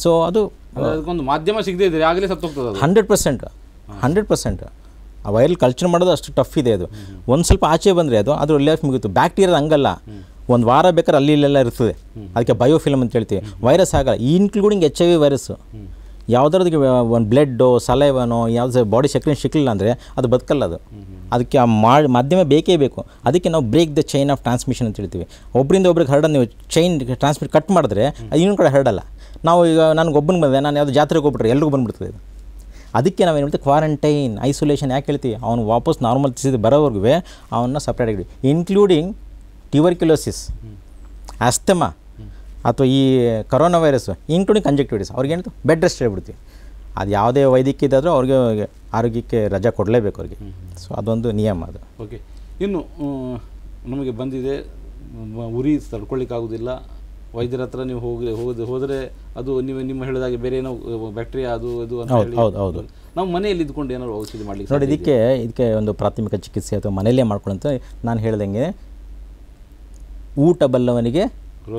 ಸೊ ಅದು ಅದಕ್ಕೊಂದು ಮಾಧ್ಯಮ ಸಿಗದೆ ಇದ್ರೆ ಆಗಲೇ ಸತ್ತೋಗ್ತದೆ ಹಂಡ್ರೆಡ್ ಪರ್ಸೆಂಟ್ ಹಂಡ್ರೆಡ್ ಪರ್ಸೆಂಟ್ ಆ ವೈರಲ್ ಕಲ್ಚರ್ ಮಾಡೋದು ಅಷ್ಟು ಟಫ್ ಇದೆ ಅದು ಒಂದು ಸ್ವಲ್ಪ ಆಚೆ ಬಂದರೆ ಅದು ಅದ್ರ ಲೈಫ್ ಮುಗಿತು ಬ್ಯಾಕ್ಟೀರಿಯಾ ಹಂಗಲ್ಲ ಒಂದು ವಾರ ಬೇಕಾದ್ರೆ ಅಲ್ಲಿ ಇಲ್ಲೆಲ್ಲ ಇರ್ತದೆ ಅದಕ್ಕೆ ಬಯೋಫಿಲಮ್ ಅಂತ ಹೇಳ್ತೀವಿ ವೈರಸ್ ಆಗಲ್ಲ including H I V virus ಯಾವುದರದಕ್ಕೆ ಒಂದು ಬ್ಲಡ್ಡು ಸಲೈವನೋ ಯಾವುದೇ ಬಾಡಿ ಸೆಕ್ರೆನ್ ಸಿಕ್ಕಲಿಲ್ಲ ಅಂದರೆ ಅದು ಬದುಕಲ್ಲ ಅದು ಅದಕ್ಕೆ ಆ ಮಾಡಿ ಮಾಧ್ಯಮ ಬೇಕೇ ಬೇಕು ಅದಕ್ಕೆ ನಾವು break the chain of transmission ಅಂತ ಹೇಳ್ತೀವಿ ಒಬ್ಬರಿಂದ ಒಬ್ರಿಗೆ ಹರಡೋ ನೀವು ಚೈನ್ ಟ್ರಾನ್ಸ್ಮಿಟ್ ಕಟ್ ಮಾಡಿದ್ರೆ ಅದು ಇನ್ನೊಂದು ಕಡೆ ಹರಡಲ್ಲ ನಾವು ಈಗ ಒಬ್ಬನಿಗೆ ಬಂದೆ ನಾನು ಯಾವುದು ಜಾತ್ರೆಗೆ ಹೋಗ್ಬಿಟ್ರೆ ಎಲ್ರಿಗೂ ಬಂದುಬಿಡ್ತದೆ ಅದಕ್ಕೆ ನಾವು ಏನು ಮಾಡ್ತೀವಿ ಕ್ವಾರಂಟೈನ್ ಐಸೋಲೇಷನ್ ಯಾಕೆ ಹೇಳ್ತೀವಿ ಅವನು ವಾಪಸ್ ನಾರ್ಮಲ್ ತಿಸಿದ ಬರೋವರೆಗೂ ಅವನ್ನ ಸಪ್ರೇಟ್ ಆಗಿಡಿ ಇನ್ಕ್ಲೂಡಿಂಗ್ ಟ್ಯೂಬರ್ಕ್ಯುಲೋಸಿಸ್ ಅಸ್ತಮ ಅಥವಾ ಈ ಕರೋನಾ ವೈರಸ್ಸು ಇನ್ಕ್ಲೂಡಿಂಗ್ ಕಂಜೆಕ್ಟಿವಿಟೀಸ್ ಅವ್ರಿಗೇನಿತ್ತು ಬೆಡ್ ರೆಸ್ಟ್ ಹೇಳ್ಬಿಡ್ತೀವಿ ಅದು ಯಾವುದೇ ವೈದ್ಯಕೀಯ ಇದಾದರೂ ಅವ್ರಿಗೆ ಆರೋಗ್ಯಕ್ಕೆ ರಜಾ ಕೊಡಲೇಬೇಕು ಅವ್ರಿಗೆ ಸೊ ಅದೊಂದು ನಿಯಮ ಅದು ಓಕೆ ಇನ್ನು ನಮಗೆ ಬಂದಿದೆ ಉರಿ ತಡ್ಕೊಳ್ಳಿಕ್ಕಾಗೋದಿಲ್ಲ ವೈದ್ಯರ ಹತ್ರ ನೀವು ಹೋಗಿ ಹೋದ ಹೋದರೆ ಅದು ನೀವು ನಿಮ್ಮ ಹೇಳಿದಾಗೆ ಬೇರೆ ಏನೋ ಬ್ಯಾಕ್ಟೀರಿಯಾ ಅದು ಅದು ಹೌದು ಹೌದು ಹೌದು ನಾವು ಮನೆಯಲ್ಲಿ ಇದ್ಕೊಂಡು ಏನಾದರೂ ಔಷಧಿ ಮಾಡಲಿಕ್ಕೆ ನೋಡಿ ಇದಕ್ಕೆ ಇದಕ್ಕೆ ಒಂದು ಪ್ರಾಥಮಿಕ ಚಿಕಿತ್ಸೆ ಅಥವಾ ಮನೆಯಲ್ಲೇ ಮಾಡ್ಕೊಳಂತ ನಾನು ಹೇಳ್ದಂಗೆ ಊಟ ಬಲ್ಲವನಿಗೆ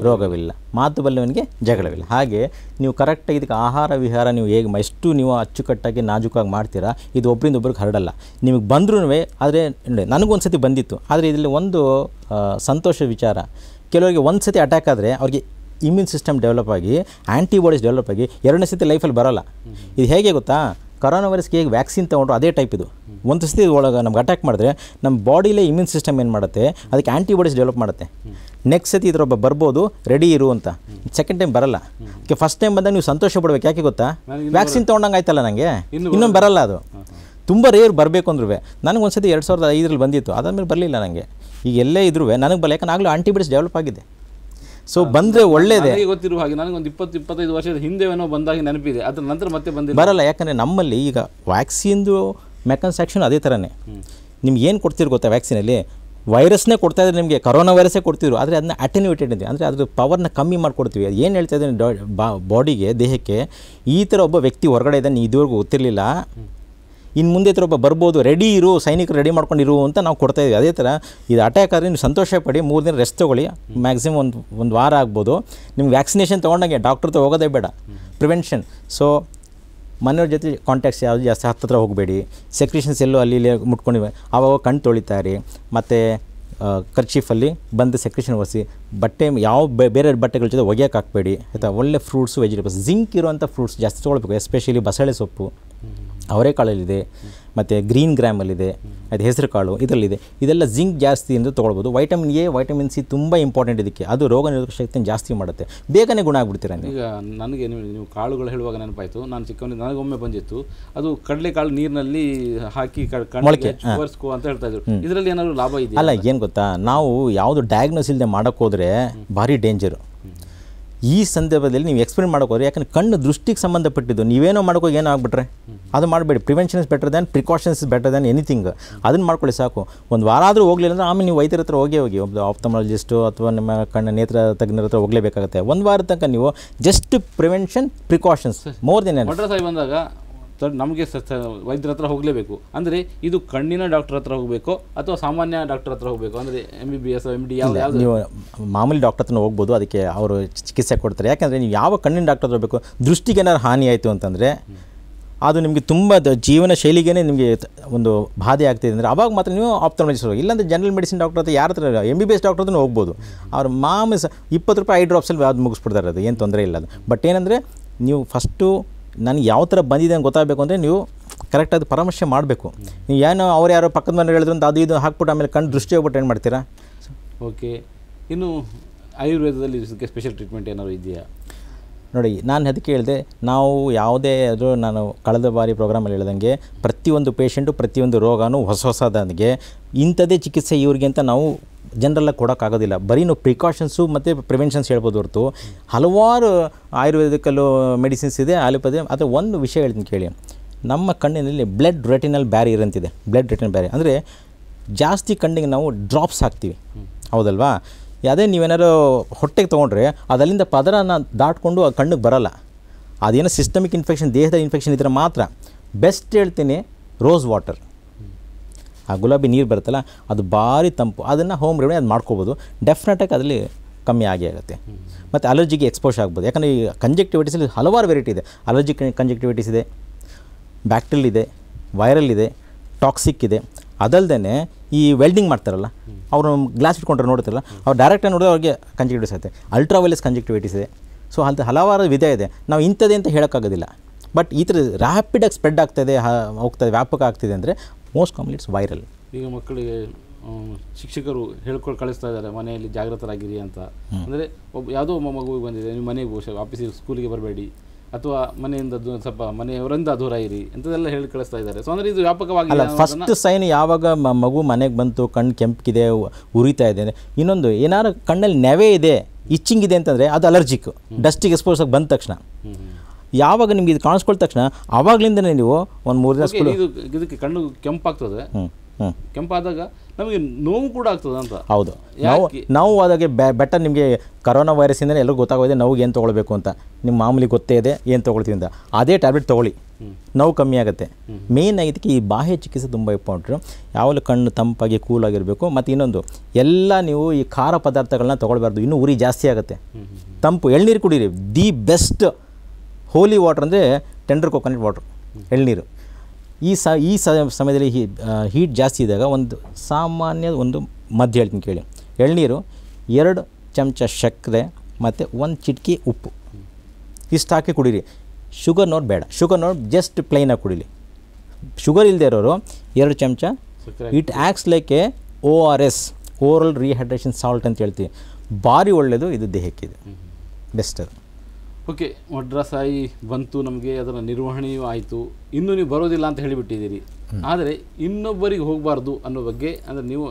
ರೋಗವಿಲ್ಲ ಮಾತು ಬಲ್ಲವನಿಗೆ ಜಗಳವಿಲ್ಲ ಹಾಗೆ ನೀವು ಕರೆಕ್ಟಾಗಿ ಇದಕ್ಕೆ ಆಹಾರ ವಿಹಾರ ನೀವು ಹೇಗೆ ಎಷ್ಟು ನೀವು ಅಚ್ಚುಕಟ್ಟಾಗಿ ನಾಜುಕಾಗಿ ಮಾಡ್ತೀರಾ ಇದು ಒಬ್ಬರಿಂದ ಒಬ್ರಿಗೆ ಹರಡಲ್ಲ ನಿಮಗೆ ಬಂದ್ರೂ ಆದರೆ ನನಗೊಂದು ಸತಿ ಬಂದಿತ್ತು ಆದರೆ ಇದರಲ್ಲಿ ಒಂದು ಸಂತೋಷ ವಿಚಾರ ಕೆಲವರಿಗೆ ಒಂದು ಸತಿ ಅಟ್ಯಾಕ್ ಆದರೆ ಅವ್ರಿಗೆ ಇಮ್ಯೂನ್ ಸಿಸ್ಟಮ್ ಡೆವಲಪ್ ಆಗಿ ಆ್ಯಂಟಿಬಾಡೀಸ್ ಡೆವಲಪ್ ಆಗಿ ಎರಡನೇ ಸತಿ ಲೈಫಲ್ಲಿ ಬರೋಲ್ಲ ಇದು ಹೇಗೆ ಗೊತ್ತಾ ಕರೋನಾ ವೈರಸ್ಗೆ ಹೇಗೆ ವ್ಯಾಕ್ಸಿನ್ ತೊಗೊಂಡ್ರು ಅದೇ ಟೈಪ್ ಇದು ಒಂದು ಸತಿ ಒಳಗೆ ನಮ್ಗೆ ಅಟ್ಯಾಕ್ ಮಾಡಿದ್ರೆ ನಮ್ಮ ಬಾಡಿಲೇ ಇಮ್ಯೂನ್ ಸಿಸ್ಟಮ್ ಏನು ಮಾಡುತ್ತೆ ಅದಕ್ಕೆ ಆ್ಯಂಟಿಬಾಡೀಸ್ ಡೆವಲಪ್ ಮಾಡುತ್ತೆ ನೆಕ್ಸ್ಟ್ ಸತಿ ಇದ್ರೊಬ್ಬ ಬರ್ಬೋದು ರೆಡಿ ಇರು ಅಂತ ಸೆಕೆಂಡ್ ಟೈಮ್ ಬರಲ್ಲ ಓಕೆ ಫಸ್ಟ್ ಟೈಮ್ ಬಂದಾಗ ನೀವು ಸಂತೋಷ ಪಡ್ಬೇಕು ಯಾಕೆ ಗೊತ್ತಾ ವ್ಯಾಕ್ಸಿನ್ ತೊಗೊಂಡಂಗೆ ಆಯ್ತಲ್ಲ ನನಗೆ ಇನ್ನೊಂದು ಬರಲ್ಲ ಅದು ತುಂಬ ರೇರ್ ಬರಬೇಕು ಅಂದ್ರೂ ನನಗೆ ಒಂದು ಸತಿ ಎರಡು ಸಾವಿರದ ಐದರಲ್ಲಿ ಬಂದಿತ್ತು ಅದಾದಮೇಲೆ ಬರಲಿಲ್ಲ ನನಗೆ ಈಗ ಎಲ್ಲೇ ಇದ್ರೂ ನನಗೆ ಬರಲ್ಲ ಯಾಕಂದ್ರೆ ಆಗಲೂ ಆ್ಯಂಟಿಬಾಡೀಸ್ ಡೆವಲಪ್ ಆಗಿದೆ ಸೊ ಬಂದರೆ ಒಳ್ಳೇದೇ ಗೊತ್ತಿರುವ ಹಾಗೆ ಒಂದು ಇಪ್ಪತ್ತು ಇಪ್ಪತ್ತೈದು ವರ್ಷದ ಏನೋ ಬಂದಾಗ ನೆನಪಿದೆ ಅದರ ನಂತರ ಮತ್ತೆ ಬಂದಿದೆ ಬರಲ್ಲ ಯಾಕಂದರೆ ನಮ್ಮಲ್ಲಿ ಈಗ ವ್ಯಾಕ್ಸಿನ್ದು ಮೆಕನ್ ಅದೇ ಥರನೇ ನಿಮ್ಗೆ ಏನು ಕೊಡ್ತಿರು ಗೊತ್ತಾ ವ್ಯಾಕ್ಸಿನಲ್ಲಿ ವೈರಸ್ನೇ ಕೊಡ್ತಾ ಇದ್ರೆ ನಿಮಗೆ ಕರೋನಾ ವೈರಸ್ಸೇ ಕೊಡ್ತಿದ್ರು ಆದರೆ ಅದನ್ನ ಅಟೆನ್ಯೂಟೆಡ್ ಇದೆ ಅಂದರೆ ಅದ್ರ ಪವರ್ನ ಕಮ್ಮಿ ಮಾಡಿಕೊಡ್ತೀವಿ ಅದು ಏನು ಹೇಳ್ತಾ ಇದ್ದೀನಿ ಬಾಡಿಗೆ ದೇಹಕ್ಕೆ ಈ ಥರ ಒಬ್ಬ ವ್ಯಕ್ತಿ ಹೊರಗಡೆ ಇದ್ದಾನೆ ಇದುವರೆಗೂ ಗೊತ್ತಿರಲಿಲ್ಲ ಇನ್ನು ಮುಂದೆ ಥರ ಒಬ್ಬ ಬರ್ಬೋದು ರೆಡಿ ಇರು ಸೈನಿಕರು ರೆಡಿ ಮಾಡ್ಕೊಂಡಿರು ಅಂತ ನಾವು ಕೊಡ್ತಾಯಿದ್ದೀವಿ ಅದೇ ಥರ ಇದು ಅಟ್ಯಾಕ್ ಆದರೆ ನೀವು ಸಂತೋಷ ಪಡಿ ಮೂರು ದಿನ ರೆಸ್ಟ್ ತೊಗೊಳ್ಳಿ ಮ್ಯಾಕ್ಸಿಮಮ್ ಒಂದು ಒಂದು ವಾರ ಆಗ್ಬೋದು ನಿಮ್ಗೆ ವ್ಯಾಕ್ಸಿನೇಷನ್ ತೊಗೊಂಡಂಗೆ ಡಾಕ್ಟ್ರ್ ಹೋಗೋದೇ ಬೇಡ ಪ್ರಿವೆನ್ಷನ್ ಸೊ ಮನೆಯವ್ರ ಜೊತೆ ಕಾಂಟ್ಯಾಕ್ಟ್ಸ್ ಯಾವುದು ಜಾಸ್ತಿ ಹತ್ತಿರ ಹೋಗಬೇಡಿ ಸೆಕ್ರಿಷನ್ಸ್ ಎಲ್ಲೋ ಅಲ್ಲಿ ಇಲ್ಲಿ ಮುಟ್ಕೊಂಡಿವೆ ಆವಾಗ ಕಣ್ಣು ತೊಳಿತಾರೆ ಮತ್ತು ಕರ್ಚೀಫಲ್ಲಿ ಬಂದು ಸೆಕ್ರೇಷನ್ ಒರೆಸಿ ಬಟ್ಟೆ ಯಾವ ಬೇರೆ ಬಟ್ಟೆಗಳ ಜೊತೆ ಒಗೆಯೋಕೆ ಹಾಕಬೇಡಿ ಆಯಿತಾ ಒಳ್ಳೆ ಫ್ರೂಟ್ಸು ವೆಜಿಟೇಬಲ್ಸ್ ಜಿಂಕ್ ಇರುವಂಥ ಫ್ರೂಟ್ಸ್ ಜಾಸ್ತಿ ತೊಗೊಳ್ಬೇಕು ಎಸ್ಪೆಷಲಿ ಬಸಳೆ ಸೊಪ್ಪು ಅವರೆಕಾಳಲ್ಲಿದೆ ಮತ್ತು ಗ್ರೀನ್ ಗ್ರಾಮಲ್ಲಿದೆ ಅದು ಹೆಸರು ಕಾಳು ಇದರಲ್ಲಿದೆ ಇದೆಲ್ಲ ಜಿಂಕ್ ಜಾಸ್ತಿ ಎಂದು ತೊಗೊಳ್ಬೋದು ವೈಟಮಿನ್ ಎ ವೈಟಮಿನ್ ಸಿ ತುಂಬ ಇಂಪಾರ್ಟೆಂಟ್ ಇದಕ್ಕೆ ಅದು ರೋಗ ನಿರೋಧಕ ಶಕ್ತಿಯನ್ನು ಜಾಸ್ತಿ ಮಾಡುತ್ತೆ ಬೇಗನೆ ಗುಣ ಆಗ್ಬಿಡ್ತೀರ ಈಗ ನನಗೆ ನೀವು ನೀವು ಕಾಳುಗಳು ಹೇಳುವಾಗ ನೆನಪಾಯಿತು ನಾನು ಚಿಕ್ಕವನಿಂದ ನನಗೊಮ್ಮೆ ಬಂದಿತ್ತು ಅದು ಕಡಲೆಕಾಳು ನೀರಿನಲ್ಲಿ ಹಾಕಿ ಮೊಳಕೆ ಅಂತ ಹೇಳ್ತಾ ಇದ್ರು ಇದರಲ್ಲಿ ಏನಾದರೂ ಲಾಭ ಇದೆ ಅಲ್ಲ ಏನು ಗೊತ್ತಾ ನಾವು ಯಾವುದು ಡಯಾಗ್ನೋಸ್ ಇಲ್ಲದೆ ಮಾಡೋಕ್ಕೋದ್ರೆ ಭಾರಿ ಡೇಂಜರು ಈ ಸಂದರ್ಭದಲ್ಲಿ ನೀವು ಎಕ್ಸ್ಪ್ಲೇನ್ ಮಾಡೋಕೆ ಯಾಕಂದ್ರೆ ಕಣ್ಣು ದೃಷ್ಟಿಗೆ ಸಂಬಂಧಪಟ್ಟಿದ್ದು ನೀವೇನೋ ಮಾಡೋಕೆ ಏನೋ ಆಗ್ಬಿಟ್ರೆ ಅದು ಮಾಡಬೇಡಿ prevention is better than precautions better than anything ಅದನ್ನು ಮಾಡ್ಕೊಳ್ಳಿ ಸಾಕು ಒಂದು ವಾರ ಆದರೂ ಹೋಗಲಿಲ್ಲ ಅಂದರೆ ಆಮೇಲೆ ನೀವು ವೈದ್ಯರ ಹತ್ರ ಹೋಗಿ ಹೋಗಿ ಒಬ್ಬ ಆಪ್ತಮಾಲಜಿಸ್ಟು ಅಥವಾ ನಿಮ್ಮ ಕಣ್ಣ ನೇತ್ರ ತಜ್ಞರ ಹತ್ರ ಹೋಗಲೇಬೇಕಾಗುತ್ತೆ ಒಂದು ವಾರ ತನಕ ನೀವು just prevention precautions more than ಬಂದಾಗ ಸರ್ ನಮಗೆ ವೈದ್ಯರ ಹತ್ರ ಹೋಗಲೇಬೇಕು ಅಂದರೆ ಇದು ಕಣ್ಣಿನ ಡಾಕ್ಟರ್ ಹತ್ರ ಹೋಗಬೇಕು ಅಥವಾ ಸಾಮಾನ್ಯ ಡಾಕ್ಟರ್ ಹತ್ರ ಹೋಗಬೇಕು ಅಂದರೆ M B B S M D ಯಾವ ನೀವು ಮಾಮೂಲಿ ಡಾಕ್ಟರ್ ಹತ್ರ ಹೋಗ್ಬೋದು ಅದಕ್ಕೆ ಅವರು ಚಿಕಿತ್ಸೆ ಕೊಡ್ತಾರೆ ಯಾಕೆಂದರೆ ನೀವು ಯಾವ ಕಣ್ಣಿನ ಡಾಕ್ಟರ್ ಹತ್ರ ಹೋಗಬೇಕು ದೃಷ್ಟಿಗೆ ಏನಾದ್ರು ಹಾನಿ ಆಯಿತು ಅಂತಂದರೆ ಅದು ನಿಮಗೆ ತುಂಬ ಜೀವನ ಶೈಲಿಗೆ ನಿಮಗೆ ಒಂದು ಬಾಧೆ ಆಗ್ತಿದೆ ಅಂದರೆ ಅವಾಗ ಮಾತ್ರ ನೀವು ಆಪ್ತಮಾಲಜಿಸ್ಟ್ ಹೋಗಿ ಇಲ್ಲಾಂದರೆ ಜನರಲ್ ಮೆಡಿಸಿನ್ ಡಾಕ್ಟರ್ ಹತ್ರ ಯಾರ ಹತ್ರ M B B S doctor ಹತ್ರ ಹೋಗ್ಬೋದು ಅವ್ರು ಮಾಮೂಲಿ ಇಪ್ಪತ್ತು ರೂಪಾಯಿ ಐ ಡ್ರಾಪ್ಸಲ್ಲಿ ಅದು ಮುಗಿಸ್ಬಿಡ್ತಾರೆ ಅದು ಏನು ತೊಂದರೆ ಇಲ್ಲ ಅದು ಬಟ್ ಏನಂದರೆ ನೀವು ಫಸ್ಟು ನನಗೆ ಯಾವ ಥರ ಬಂದಿದೆ ಅಂತ ಗೊತ್ತಾಗಬೇಕು ಅಂದರೆ ನೀವು ಕರೆಕ್ಟಾಗಿ ಪರಾಮರ್ಶೆ ಮಾಡಬೇಕು ನೀವು ಏನೋ ಅವ್ರು ಯಾರೋ ಪಕ್ಕದ ಮನೆ ಹೇಳಿದ್ರು ಅಂತ ಅದು ಇದು ಹಾಕ್ಬಿಟ್ಟು ಆಮೇಲೆ ಕಣ್ಣು ದೃಷ್ಟಿ ಹೋಗ್ಬಿಟ್ಟು ಏನು ಮಾಡ್ತೀರಾ ಓಕೆ ಇನ್ನು ಆಯುರ್ವೇದದಲ್ಲಿ ಇದಕ್ಕೆ ಸ್ಪೆಷಲ್ ಟ್ರೀಟ್ಮೆಂಟ್ ಏನಾದರೂ ಇದೆಯಾ ನೋಡಿ ನಾನು ಅದಕ್ಕೆ ಹೇಳಿದೆ ನಾವು ಯಾವುದೇ ಅದು ನಾನು ಕಳೆದ ಬಾರಿ ಪ್ರೋಗ್ರಾಮಲ್ಲಿ ಹೇಳ್ದಂಗೆ ಪ್ರತಿಯೊಂದು ಪೇಷೆಂಟು ಪ್ರತಿಯೊಂದು ರೋಗನೂ ಹೊಸ ಹೊಸದಂಗೆ ಇಂಥದೇ ಚಿಕಿತ್ಸೆ ಇವ್ರಿಗೆ ಅಂತ ನಾವು ಜನರಲ್ಲ ಕೊಡೋಕ್ಕಾಗೋದಿಲ್ಲ ಬರೀ ನಾವು ಪ್ರಿಕಾಷನ್ಸು ಮತ್ತು ಪ್ರಿವೆನ್ಷನ್ಸ್ ಹೇಳ್ಬೋದು ಹೊರತು ಹಲವಾರು ಆಯುರ್ವೇದಿಕಲ್ಲು ಮೆಡಿಸಿನ್ಸ್ ಇದೆ ಆಲೋಪತಿ ಆದರೆ ಒಂದು ವಿಷಯ ಹೇಳ್ತೀನಿ ಕೇಳಿ ನಮ್ಮ ಕಣ್ಣಿನಲ್ಲಿ ಬ್ಲಡ್ ರೆಟಿನಲ್ ಬ್ಯಾರಿಯರ್ ಅಂತಿದೆ ಬ್ಲಡ್ ರೆಟಿನಲ್ ಬ್ಯಾರಿಯರ್ ಅಂದರೆ ಜಾಸ್ತಿ ಕಣ್ಣಿಗೆ ನಾವು ಡ್ರಾಪ್ಸ್ ಹಾಕ್ತೀವಿ ಹೌದಲ್ವಾ ಯಾವುದೇ ನೀವೇನಾರು ಹೊಟ್ಟೆಗೆ ತೊಗೊಂಡ್ರೆ ಅದಲ್ಲಿಂದ ಪದರನ ದಾಟ್ಕೊಂಡು ಆ ಕಣ್ಣಿಗೆ ಬರೋಲ್ಲ ಅದೇನೋ ಸಿಸ್ಟಮಿಕ್ ಇನ್ಫೆಕ್ಷನ್ ದೇಹದ ಇನ್ಫೆಕ್ಷನ್ ಇದ್ದರೆ ಮಾತ್ರ ಬೆಸ್ಟ್ ಹೇಳ್ತೀನಿ ರೋಸ್ ವಾಟರ್ ಆ ಗುಲಾಬಿ ನೀರು ಬರುತ್ತಲ್ಲ ಅದು ಭಾರಿ ತಂಪು ಅದನ್ನು ಹೋಮ್ ರೆಮಿಡಿ ಅದು ಮಾಡ್ಕೋಬೋದು ಡೆಫಿನೆಟಾಗಿ ಅದರಲ್ಲಿ ಕಮ್ಮಿ ಆಗಿ ಆಗುತ್ತೆ ಮತ್ತು ಅಲರ್ಜಿಗೆ ಎಕ್ಸ್ಪೋಸ್ ಆಗ್ಬೋದು ಯಾಕಂದರೆ ಈ ಕಂಜೆಕ್ಟಿವಿಟೀಸಲ್ಲಿ ಹಲವಾರು ವೆರೈಟಿ ಇದೆ ಅಲರ್ಜಿ ಕಂಜೆಕ್ಟಿವಿಟೀಸ್ ಇದೆ ಬ್ಯಾಕ್ಟೀರಿಯಲ್ ಇದೆ ವೈರಲ್ ಇದೆ ಟಾಕ್ಸಿಕ್ ಇದೆ ಅದಲ್ಲದೆ ಈ ವೆಲ್ಡಿಂಗ್ ಮಾಡ್ತಾರಲ್ಲ ಅವರು ಗ್ಲಾಸ್ ಇಟ್ಕೊಂಡ್ರೆ ನೋಡ್ತಾರಲ್ಲ ಅವ್ರು ಡೈರೆಕ್ಟಾಗಿ ನೋಡಿದ್ರೆ ಅವ್ರಿಗೆ ಕಂಜೆಕ್ಟಿವಿಟೀಸ್ ಆಗುತ್ತೆ ಅಲ್ಟ್ರಾವೈಲೆಸ್ ಕಂಜೆಕ್ಟಿವಿಟೀಸ್ ಇದೆ ಸೊ ಅಂತ ಹಲವಾರು ವಿಧ ಇದೆ ನಾವು ಇಂಥದ್ದೇ ಅಂತ ಹೇಳೋಕ್ಕಾಗೋದಿಲ್ಲ ಬಟ್ ಈ ಥರ ರ್ಯಾಪಿಡಾಗಿ ಸ್ಪ್ರೆಡ್ ಆಗ್ತಾಯಿದೆ ಹೋಗ್ತದೆ ವ್ಯಾಪಕ ಆಗ್ತಿದೆ ಅಂದರೆ ಮೋಸ್ಟ್ ಕಾಮನ್ಲಿ ಇಟ್ಸ್ ವೈರಲ್ ಈಗ ಮಕ್ಕಳಿಗೆ ಶಿಕ್ಷಕರು ಹೇಳ್ಕೊಂಡು ಕಳಿಸ್ತಾ ಇದ್ದಾರೆ ಮನೆಯಲ್ಲಿ ಜಾಗೃತರಾಗಿರಿ ಅಂತ ಅಂದರೆ ಒಬ್ಬ ಯಾವುದೋ ಒಬ್ಬ ಮಗುವಿಗೆ ಬಂದಿದೆ ನೀವು ಮನೆಗೆ ಬಹುಶಃ ಆಫೀಸಿಗೆ ಸ್ಕೂಲಿಗೆ ಬರಬೇಡಿ ಅಥವಾ ಮನೆಯಿಂದ ಸ್ವಲ್ಪ ಮನೆಯವರಿಂದ ದೂರ ಇರಿ ಅಂತದೆಲ್ಲ ಹೇಳಿ ಕಳಿಸ್ತಾ ಇದ್ದಾರೆ ಸೊ ಅಂದರೆ ಇದು ವ್ಯಾಪಕವಾಗಿ ಅಲ್ಲ ಫಸ್ಟ್ ಸೈನ್ ಯಾವಾಗ ಮಗು ಮನೆಗೆ ಬಂತು ಕಣ್ಣು ಕೆಂಪಿದೆ ಉರಿತಾ ಇದೆ ಅಂದರೆ ಇನ್ನೊಂದು ಏನಾದ್ರು ಕಣ್ಣಲ್ಲಿ ನೆವೆ ಇದೆ ಇಚ್ಚಿಂಗ್ ಇದೆ ಅಂತಂದರೆ ಅದು ಅಲರ್ಜಿಕ್ ಡಸ್ಟಿಗೆ ಎಕ್ಸ್ಪೋಸ್ ಬಂದ ತಕ್ಷಣ ಯಾವಾಗ ನಿಮ್ಗೆ ಇದು ಕಾಣಿಸ್ಕೊಳ್ಳ ತಕ್ಷಣ ಅವಾಗ್ಲಿಂದ ನೀವು ಒಂದು ಮೂರು ದಿನ ಸ್ಕೂಲ್ ಇದಕ್ಕೆ ಕಣ್ಣು ಕೆಂಪಾಗ್ತದೆ ಕೆಂಪಾದಾಗ ನಮಗೆ ನೋವು ಕೂಡ ಆಗ್ತದೆ ಅಂತ ಹೌದು ನಾವು ನಾವು ಅದಾಗೆ ಬೆಟ್ಟ ನಿಮಗೆ ಕರೋನಾ ಇಂದ ಎಲ್ಲರೂ ಗೊತ್ತಾಗೋದೆ ನೋವು ಏನು ತೊಗೊಳ್ಬೇಕು ಅಂತ ನಿಮ್ಮ ಮಾಮೂಲಿ ಗೊತ್ತೇ ಇದೆ ಏನು ತೊಗೊಳ್ತೀವಿ ಅಂತ ಅದೇ ಟ್ಯಾಬ್ಲೆಟ್ ತೊಗೊಳ್ಳಿ ನೋವು ಕಮ್ಮಿ ಆಗುತ್ತೆ ಮೇಯ್ನ್ ಆಗಿದ್ದಕ್ಕೆ ಈ ಬಾಹ್ಯ ಚಿಕಿತ್ಸೆ ತುಂಬ ಇಂಪಾರ್ಟೆಂಟ್ ಯಾವಾಗಲೂ ಕಣ್ಣು ತಂಪಾಗಿ ಆಗಿರಬೇಕು ಮತ್ತು ಇನ್ನೊಂದು ಎಲ್ಲ ನೀವು ಈ ಖಾರ ಪದಾರ್ಥಗಳನ್ನ ತೊಗೊಳ್ಬಾರ್ದು ಇನ್ನೂ ಉರಿ ಜಾಸ್ತಿ ಆಗುತ್ತೆ ತಂಪು ಎಳ್ನೀರು ಕುಡೀರಿ ದಿ ಬೆಸ್ಟ್ ಹೋಲಿ ವಾಟರ್ ಅಂದರೆ ಟೆಂಡರ್ ಕೊಕೊನಟ್ ವಾಟರ್ ಎಳ್ನೀರು ಈ ಸ ಈ ಸಮಯದಲ್ಲಿ ಹೀ ಹೀಟ್ ಜಾಸ್ತಿ ಇದ್ದಾಗ ಒಂದು ಸಾಮಾನ್ಯ ಒಂದು ಮದ್ದು ಹೇಳ್ತೀನಿ ಕೇಳಿ ಎಳ್ನೀರು ಎರಡು ಚಮಚ ಸಕ್ಕರೆ ಮತ್ತು ಒಂದು ಚಿಟಕಿ ಉಪ್ಪು ಇಷ್ಟು ಹಾಕಿ ಕುಡೀರಿ ಶುಗರ್ ನೋಡಿ ಬೇಡ ಶುಗರ್ ನೋಡಿ ಜಸ್ಟ್ ಪ್ಲೈನಾಗಿ ಕುಡೀಲಿ ಶುಗರ್ ಇಲ್ಲದೆ ಇರೋರು ಎರಡು ಚಮಚ it acts like a O R S oral rehydration salt ಅಂತ ಹೇಳ್ತೀವಿ ಭಾರಿ ಒಳ್ಳೆಯದು ಇದು ದೇಹಕ್ಕಿದೆ ಬೆಸ್ಟ್ ಅದು ಓಕೆ ಮಡ್ರಾಸಾಯಿ ಬಂತು ನಮಗೆ ಅದರ ನಿರ್ವಹಣೆಯೂ ಆಯಿತು ಇನ್ನೂ ನೀವು ಬರೋದಿಲ್ಲ ಅಂತ ಹೇಳಿಬಿಟ್ಟಿದ್ದೀರಿ ಆದರೆ ಇನ್ನೊಬ್ಬರಿಗೆ ಹೋಗಬಾರ್ದು ಅನ್ನೋ ಬಗ್ಗೆ ಅಂದರೆ ನೀವು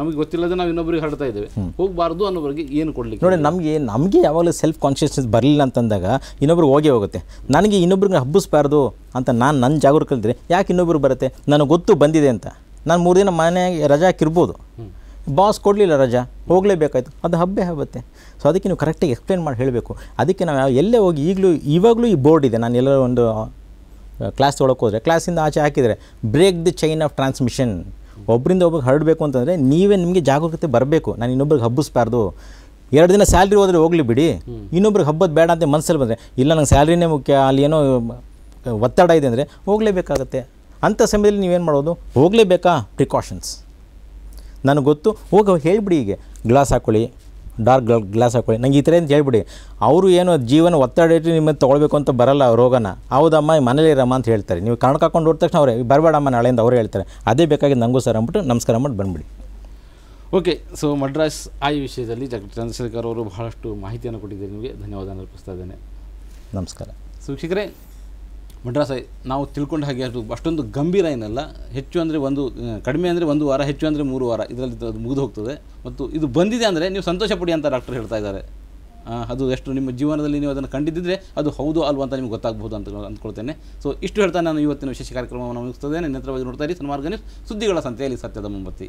ನಮಗೆ ಗೊತ್ತಿಲ್ಲದೆ ನಾವು ಇನ್ನೊಬ್ಬರಿಗೆ ಹರಡ್ತಾ ಇದ್ದೇವೆ ಹೋಗಬಾರ್ದು ಅನ್ನೋ ಬಗ್ಗೆ ಏನು ಕೊಡಲಿಕ್ಕೆ ನೋಡಿ ನಮಗೆ ನಮಗೆ ಯಾವಾಗಲೂ ಸೆಲ್ಫ್ ಕಾನ್ಷಿಯಸ್ನೆಸ್ ಬರಲಿಲ್ಲ ಅಂತಂದಾಗ ಇನ್ನೊಬ್ರಿಗೆ ಹೋಗೇ ಹೋಗುತ್ತೆ ನನಗೆ ಇನ್ನೊಬ್ರಿಗೆ ಹಬ್ಬಿಸ್ಬಾರ್ದು ಅಂತ ನಾನು ನನ್ನ ಜಾಗರೂಕಲ್ದಿದ್ರೆ ಯಾಕೆ ಇನ್ನೊಬ್ರು ಬರುತ್ತೆ ನನಗೆ ಗೊತ್ತು ಬಂದಿದೆ ಅಂತ ನಾನು ಮೂರು ದಿನ ಮನೆಗೆ ರಜಾ ಹಾಕಿರ್ಬೋದು ಬಾಸ್ ಕೊಡಲಿಲ್ಲ ರಜಾ ಹೋಗಲೇಬೇಕಾಯ್ತು ಅದು ಹಬ್ಬೆ ಹಬ್ಬತ್ತೆ ಸೊ ಅದಕ್ಕೆ ನೀವು ಕರೆಕ್ಟಾಗಿ ಎಕ್ಸ್ಪ್ಲೇನ್ ಮಾಡಿ ಹೇಳಬೇಕು ಅದಕ್ಕೆ ನಾವು ಎಲ್ಲೇ ಹೋಗಿ ಈಗಲೂ ಇವಾಗಲೂ ಈ ಬೋರ್ಡ್ ಇದೆ ನಾನು ಎಲ್ಲರೂ ಒಂದು ಕ್ಲಾಸ್ ತೊಗೊಳಕ್ಕೆ ಹೋದರೆ ಕ್ಲಾಸಿಂದ ಆಚೆ ಹಾಕಿದರೆ break the chain of transmission ಒಬ್ಬರಿಂದ ಒಬ್ಬರಿಗೆ ಹರಡಬೇಕು ಅಂತಂದರೆ ನೀವೇ ನಿಮಗೆ ಜಾಗರೂಕತೆ ಬರಬೇಕು ನಾನು ಇನ್ನೊಬ್ರಿಗೆ ಹಬ್ಬಿಸ್ಬಾರ್ದು ಎರಡು ದಿನ ಸ್ಯಾಲ್ರಿ ಹೋದರೆ ಹೋಗಲಿ ಬಿಡಿ ಇನ್ನೊಬ್ರಿಗೆ ಹಬ್ಬದ ಬೇಡ ಅಂತ ಮನಸ್ಸಲ್ಲಿ ಬಂದರೆ ಇಲ್ಲ ನಂಗೆ ಸ್ಯಾಲ್ರಿನೇ ಮುಖ್ಯ ಅಲ್ಲಿ ಏನೋ ಒತ್ತಡ ಇದೆ ಅಂದರೆ ಹೋಗಲೇಬೇಕಾಗತ್ತೆ ಅಂಥ ಸಮಯದಲ್ಲಿ ನೀವೇನು ಮಾಡೋದು ಹೋಗಲೇಬೇಕಾ ಪ್ರಿಕಾಷನ್ಸ್ ನನಗೆ ಗೊತ್ತು ಹೋಗಿ ಹೇಳಿಬಿಡಿ ಹೀಗೆ ಗ್ಲಾಸ್ ಹಾಕ್ಕೊಳ್ಳಿ ಡಾರ್ಕ್ ಗ್ಲಾಸ್ ಹಾಕ್ಕೊಳ್ಳಿ ನಂಗೆ ಈ ಥರ ಅಂತ ಹೇಳ್ಬಿಡಿ ಅವರು ಏನು ಜೀವನ ಒತ್ತಡ ಇಟ್ಟು ನಿಮ್ಮನ್ನು ತೊಗೊಳ್ಬೇಕು ಅಂತ ಬರಲ್ಲ ರೋಗನ ಹೌದಮ್ಮ ಇರಮ್ಮ ಅಂತ ಹೇಳ್ತಾರೆ ನೀವು ಕಣಕ್ಕೆ ಹಾಕೊಂಡು ಹೋದ ತಕ್ಷಣ ಅವರೇ ಬರಬೇಡಮ್ಮ ನಾಳೆಯಿಂದ ಅವರು ಹೇಳ್ತಾರೆ ಅದೇ ಬೇಕಾಗಿ ನನಗೂ ಸರ್ ಅಂದ್ಬಿಟ್ಟು ನಮಸ್ಕಾರ ಮಾಡಿ ಬಂದ್ಬಿಡಿ ಓಕೆ ಸೊ ಮಡ್ರಾಸ್ ಆ ಈ ವಿಷಯದಲ್ಲಿ ಜಗ ಚಂದ್ರಶೇಖರ್ ಅವರು ಬಹಳಷ್ಟು ಮಾಹಿತಿಯನ್ನು ಕೊಟ್ಟಿದ್ದೀನಿ ನಿಮಗೆ ಧನ್ಯವಾದ ಅರ್ಪಿಸ್ತಾ ಇದ್ದೇನೆ ನಮಸ್ಕಾರ ಸೊ ಮಡ್ರಾಸ್ ನಾವು ತಿಳ್ಕೊಂಡ ಹಾಗೆ ಅದು ಅಷ್ಟೊಂದು ಗಂಭೀರ ಏನಲ್ಲ ಹೆಚ್ಚು ಅಂದರೆ ಒಂದು ಕಡಿಮೆ ಅಂದರೆ ಒಂದು ವಾರ ಹೆಚ್ಚು ಅಂದರೆ ಮೂರು ವಾರ ಇದರಲ್ಲಿ ಅದು ಮುಗಿದು ಹೋಗ್ತದೆ ಮತ್ತು ಇದು ಬಂದಿದೆ ಅಂದರೆ ನೀವು ಸಂತೋಷ ಪಡಿ ಅಂತ ಡಾಕ್ಟರ್ ಹೇಳ್ತಾ ಇದ್ದಾರೆ ಅದು ಎಷ್ಟು ನಿಮ್ಮ ಜೀವನದಲ್ಲಿ ನೀವು ಅದನ್ನು ಕಂಡಿದ್ದರೆ ಅದು ಹೌದು ಅಲ್ವ ಅಂತ ನಿಮ್ಗೆ ಗೊತ್ತಾಗ್ಬೋದು ಅಂತ ಅಂದ್ಕೊಳ್ತೇನೆ ಸೊ ಇಷ್ಟು ಹೇಳ್ತಾ ನಾನು ಇವತ್ತಿನ ವಿಶೇಷ ಕಾರ್ಯಕ್ರಮವನ್ನು ಮುಗಿಸ್ತದೆ ನಿನ್ನ ಹತ್ರವಾಗಿ ನೋಡ್ತಾ ಇರಿ ಸನ್ಮಾರ್ಗ ಸುದ್ದಿಗಳ ಸಂತೆಯಲ್ಲಿ ಸತ್ಯದ ಮುಂಬತ್ತಿ